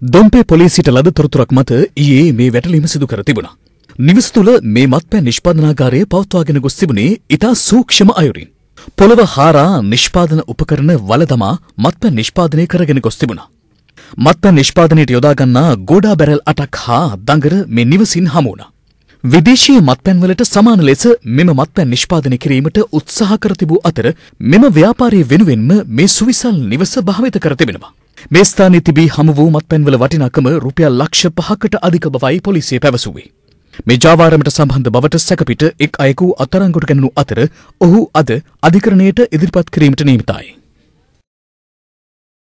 දොම්පේ පොලිසිට ලද තොරතුරක් මත ඊයේ මේ වැටලීම සිදු කර තිබුණා. නිවස තුළ මේ මත්පැ නිෂ්පාදනාගාරය පවත්වාගෙන ගොස් තිබුණේ ඉතා සූක්ෂම අයුරින්. පොළව හාරා නිෂ්පාදන උපකරණ වල තමා මත්පැ නිෂ්පාදනය කරගෙන ගොස් තිබුණා. මත්පැ නිෂ්පාදනයට යොදාගන්නා ගෝඩා බැරල් අටක් හා දඟර මේ නිවසින් හමුුණා. විදේශීය මත්පැන්වලට සමාන ලෙස මෙම මත්පැන් නිෂ්පාදනය කිරීමට උත්සාහ කර තිබූ අතර මෙම ව්‍යාපාරය වෙනුවෙන්ම මේ සුවිසල් නිවස භාවිත කර තිබෙනවා. මේ ස්ථානයේ තිබී හමු වූ මත්පැන්වල වටිනාකම රුපියල් ලක්ෂ 5කට අධික බවයි පොලිසිය පැවසුවේ. මේ ජාවාරමට සම්බන්ධ බවට සැකපිට එක් අයෙකු අත්අඩංගුවට ගැනුණු අතර ඔහු අද අධිකරණයට ඉදිරිපත් කිරීමට නියමිතයි.